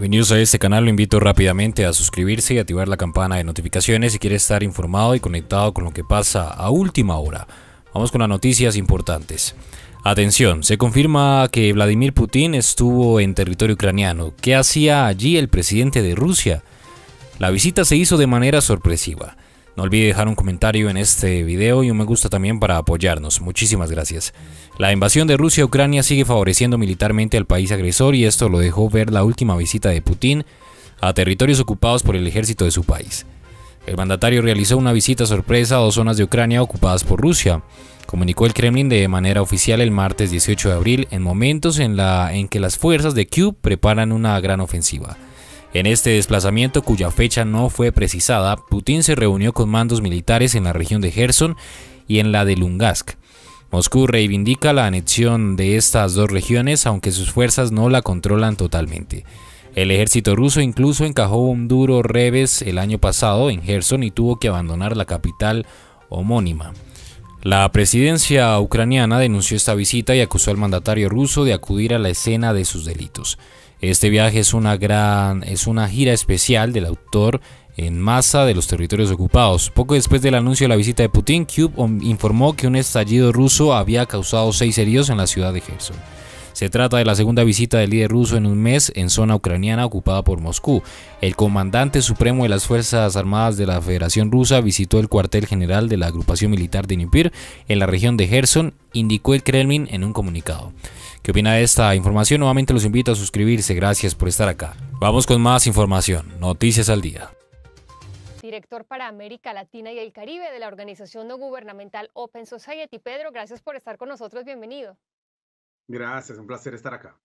Bienvenidos a este canal, lo invito rápidamente a suscribirse y activar la campana de notificaciones si quiere estar informado y conectado con lo que pasa a última hora. Vamos con las noticias importantes. Atención, se confirma que Vladimir Putin estuvo en territorio ucraniano. ¿Qué hacía allí el presidente de Rusia? La visita se hizo de manera sorpresiva. No olvide dejar un comentario en este video y un me gusta también para apoyarnos. Muchísimas gracias. La invasión de Rusia a Ucrania sigue favoreciendo militarmente al país agresor y esto lo dejó ver la última visita de Putin a territorios ocupados por el ejército de su país. El mandatario realizó una visita sorpresa a dos zonas de Ucrania ocupadas por Rusia, comunicó el Kremlin de manera oficial el martes 18 de abril en momentos en, la, en que las fuerzas de Kiev preparan una gran ofensiva. En este desplazamiento, cuya fecha no fue precisada, Putin se reunió con mandos militares en la región de Gerson y en la de Lungask. Moscú reivindica la anexión de estas dos regiones, aunque sus fuerzas no la controlan totalmente. El ejército ruso incluso encajó un duro revés el año pasado en Gerson y tuvo que abandonar la capital homónima. La presidencia ucraniana denunció esta visita y acusó al mandatario ruso de acudir a la escena de sus delitos. Este viaje es una gran es una gira especial del autor en masa de los territorios ocupados. Poco después del anuncio de la visita de Putin, Cube informó que un estallido ruso había causado seis heridos en la ciudad de Gerson. Se trata de la segunda visita del líder ruso en un mes en zona ucraniana ocupada por Moscú. El comandante supremo de las Fuerzas Armadas de la Federación Rusa visitó el cuartel general de la agrupación militar de Nipir en la región de Gerson, indicó el Kremlin en un comunicado qué opina de esta información. Nuevamente los invito a suscribirse. Gracias por estar acá. Vamos con más información. Noticias al día director para América Latina y el Caribe de la organización no gubernamental Open Society. Pedro, gracias por estar con nosotros. Bienvenido. Gracias, un placer estar acá.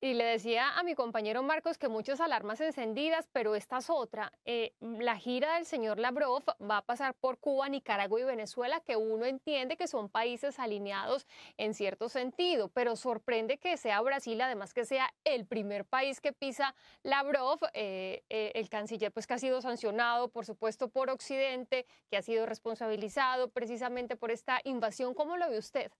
Y le decía a mi compañero Marcos que muchas alarmas encendidas, pero esta es otra. Eh, mm, la gira del señor Lavrov va a pasar por Cuba, Nicaragua y Venezuela, que uno entiende que son países alineados en cierto sentido, pero sorprende que sea Brasil, además que sea el primer país que pisa Lavrov, eh, eh, el canciller pues que ha sido sancionado, por supuesto, por Occidente, que ha sido responsabilizado precisamente por esta invasión. ¿Cómo lo ve usted?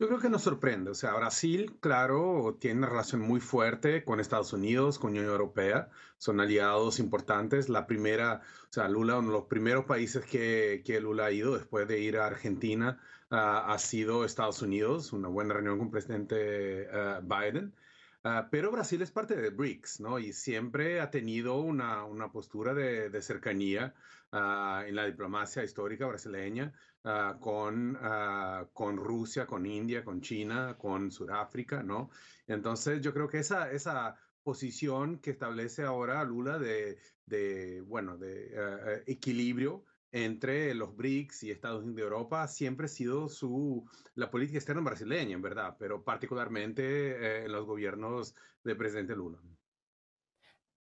Yo creo que nos sorprende. O sea, Brasil, claro, tiene una relación muy fuerte con Estados Unidos, con Unión Europea. Son aliados importantes. La primera, o sea, Lula, uno de los primeros países que, que Lula ha ido después de ir a Argentina ah, ha sido Estados Unidos. Una buena reunión con el presidente ah, Biden. Ah, pero Brasil es parte de BRICS, ¿no? Y siempre ha tenido una, una postura de, de cercanía ah, en la diplomacia histórica brasileña ah, con, con Rusia, con India, con China, con Sudáfrica, ¿no? Entonces yo creo que esa, esa posición que establece ahora Lula de, de bueno, de eh, eh, equilibrio entre los BRICS y Estados Unidos de Europa siempre ha sido su, la política externa brasileña, en verdad, pero particularmente eh, en los gobiernos del presidente Lula.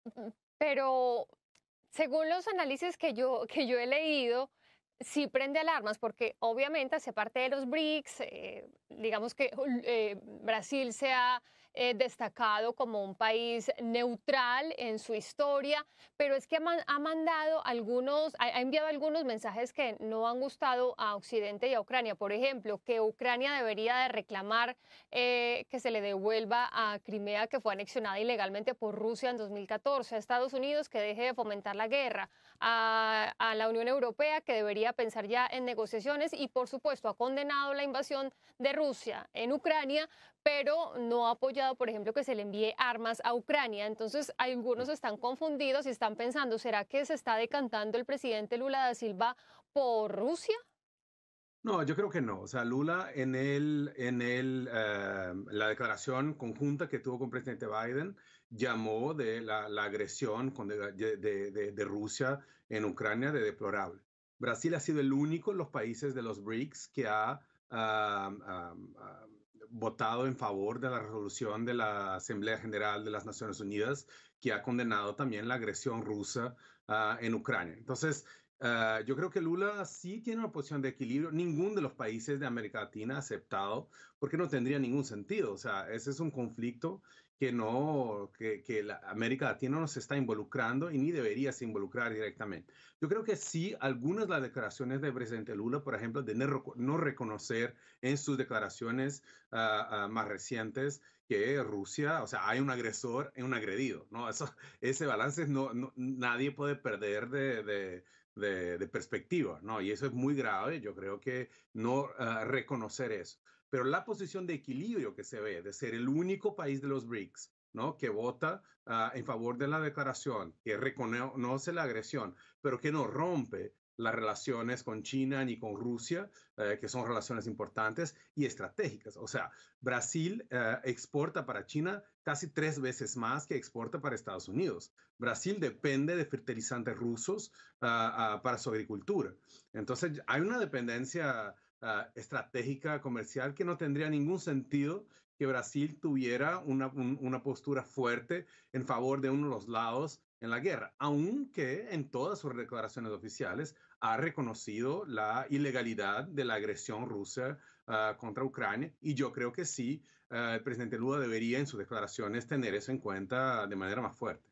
Mm, pero según los análisis que yo, que yo he leído, sí prende alarmas, porque obviamente hace parte de los BRICS, eh, digamos que eh, Brasil sea eh, destacado como un país neutral en su historia, pero es que ha, mandado algunos, ha, enviado algunos mensajes que no han gustado a Occidente y a Ucrania. Por ejemplo, que Ucrania debería de reclamar eh, que se le devuelva a Crimea, que fue anexionada ilegalmente por Rusia en 2014, a Estados Unidos que deje de fomentar la guerra, a, a la Unión Europea que debería pensar ya en negociaciones y, por supuesto, ha condenado la invasión de Rusia en Ucrania, pero no ha apoyado, por ejemplo, que se le envíe armas a Ucrania. Entonces, algunos están confundidos y están pensando, ¿será que se está decantando el presidente Lula da Silva por Rusia? No, yo creo que no. O sea, Lula en, el, en el, eh, la declaración conjunta que tuvo con presidente Biden llamó de la, agresión de, de Rusia en Ucrania de deplorable. Brasil ha sido el único de los países de los BRICS que ha votado en favor de la resolución de la Asamblea General de las Naciones Unidas que ha condenado también la agresión rusa ah, en Ucrania. Entonces, Ah, yo creo que Lula sí tiene una posición de equilibrio. Ningún de los países de América Latina ha aceptado, porque no tendría ningún sentido. O sea, ese es un conflicto que no, que, que la América Latina no se está involucrando y ni debería se involucrar directamente. Yo creo que sí, algunas de las declaraciones del presidente Lula, por ejemplo, de no reconocer en sus declaraciones ah, ah, más recientes que Rusia, o sea, hay un agresor y un agredido, ¿no? Eso, ese balance no, nadie puede perder de, de, de, de, perspectiva, ¿no? Y eso es muy grave, yo creo que no ah, reconocer eso. Pero la posición de equilibrio que se ve de ser el único país de los BRICS, ¿no? Que vota ah, en favor de la declaración, que reconoce la agresión, pero que no rompe las relaciones con China ni con Rusia, eh, que son relaciones importantes y estratégicas. O sea, Brasil eh, exporta para China casi tres veces más que exporta para Estados Unidos. Brasil depende de fertilizantes rusos eh, para su agricultura. Entonces, hay una dependencia estratégica comercial que no tendría ningún sentido que Brasil tuviera una, postura fuerte en favor de uno de los lados en la guerra, aunque en todas sus declaraciones oficiales ha reconocido la ilegalidad de la agresión rusa ah, contra Ucrania y yo creo que sí, ah, el presidente Lula debería en sus declaraciones tener eso en cuenta de manera más fuerte.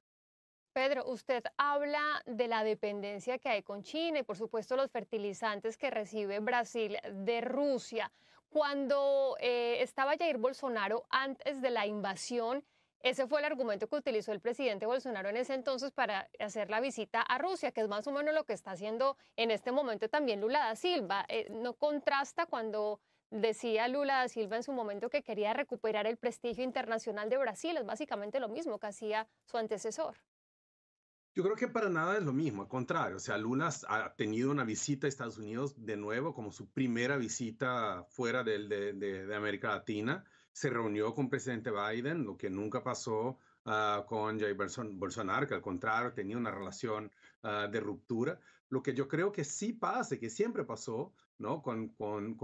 Pedro, usted habla de la dependencia que hay con China y por supuesto los fertilizantes que recibe Brasil de Rusia. Cuando eh, estaba Jair Bolsonaro antes de la invasión, ese fue el argumento que utilizó el presidente Bolsonaro en ese entonces para hacer la visita a Rusia, que es más o menos lo que está haciendo en este momento también Lula da Silva. Eh, no contrasta cuando decía Lula da Silva en su momento que quería recuperar el prestigio internacional de Brasil. Es básicamente lo mismo que hacía su antecesor. Yo creo que para nada es lo mismo, al contrario. O sea, Lula ha tenido una visita a Estados Unidos de nuevo, como su primera visita fuera de, América Latina. Se reunió con presidente Biden, lo que nunca pasó ah, con Jair Bolsonaro, que al contrario tenía una relación ah, de ruptura lo que yo creo que sí pasa, que siempre pasó, ¿no? Con,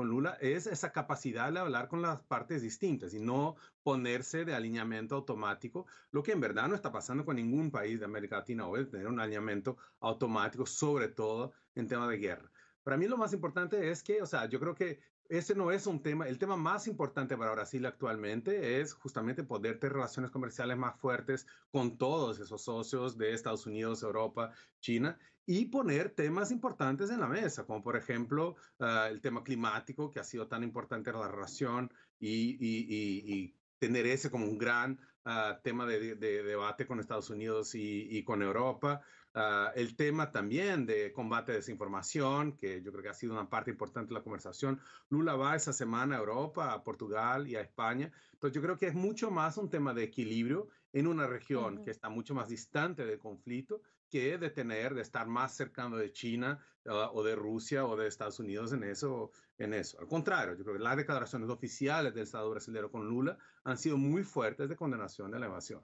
Lula, es esa capacidad de hablar con las partes distintas y no ponerse de alineamiento automático, lo que en verdad no está pasando con ningún país de América Latina el tener un alineamiento automático, sobre todo en tema de guerra. Para mí lo más importante es que, o sea, yo creo que ese no es un tema. El tema más importante para Brasil actualmente es justamente poder tener relaciones comerciales más fuertes con todos esos socios de Estados Unidos, Europa, China y poner temas importantes en la mesa, como por ejemplo ah, el tema climático, que ha sido tan importante en la relación y, tener ese como un gran ah, tema de, debate con Estados Unidos y, y con Europa, Ah, el tema también de combate a desinformación, que yo creo que ha sido una parte importante de la conversación. Lula va esa semana a Europa, a Portugal y a España. Entonces yo creo que es mucho más un tema de equilibrio en una región que está mucho más distante del conflicto que de tener, de estar más cercano de China ah, o de Rusia o de Estados Unidos en eso, en eso. Al contrario, yo creo que las declaraciones oficiales del Estado brasileño con Lula han sido muy fuertes de condenación de la evasión.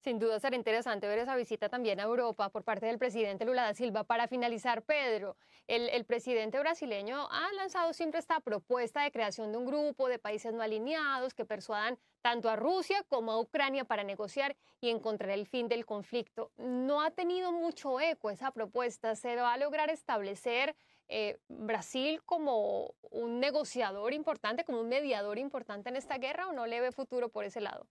Sin duda será interesante ver esa visita también a Europa por parte del presidente Lula da Silva. Para finalizar, Pedro, el, presidente brasileño ha lanzado siempre esta propuesta de creación de un grupo de países no alineados que persuadan tanto a Rusia como a Ucrania para negociar y encontrar el fin del conflicto. No ha tenido mucho eco esa propuesta. ¿Se va a lograr establecer eh, Brasil como un negociador importante, como un mediador importante en esta guerra o no le ve futuro por ese lado?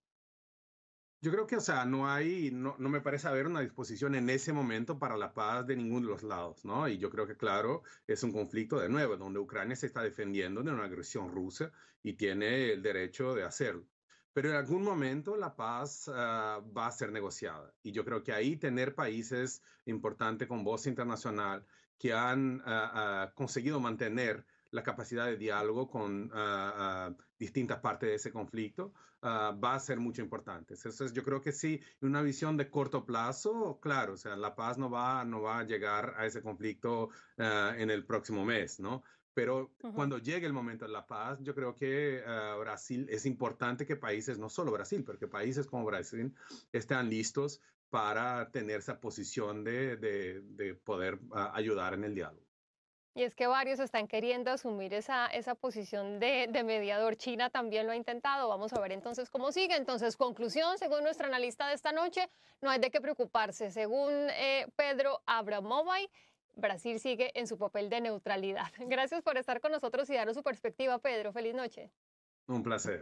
Yo creo que, o sea, no hay, no, no, me parece haber una disposición en ese momento para la paz de ninguno de los lados, ¿no? Y yo creo que, claro, es un conflicto de nuevo, donde Ucrania se está defendiendo de una agresión rusa y tiene el derecho de hacerlo. Pero en algún momento la paz ah, va a ser negociada. Y yo creo que ahí tener países importantes con voz internacional que han ah, ah, conseguido mantener la capacidad de diálogo con distintas partes de ese conflicto, ah, va a ser mucho importante. Entonces, yo creo que sí, una visión de corto plazo, claro, o sea, la paz no va, no va a llegar a ese conflicto ah, en el próximo mes, ¿no? Pero cuando llegue el momento de la paz, yo creo que ah, Brasil es importante que países, no solo Brasil, pero que países como Brasil estén listos para tener esa posición de, de, poder ayudar en el diálogo. Y es que varios están queriendo asumir esa, esa posición de, mediador. China también lo ha intentado. Vamos a ver entonces cómo sigue. Entonces, conclusión, según nuestro analista de esta noche, no hay de qué preocuparse. Según eh, Pedro Abramovay, Brasil sigue en su papel de neutralidad. Gracias por estar con nosotros y darnos su perspectiva, Pedro. Feliz noche. Un placer.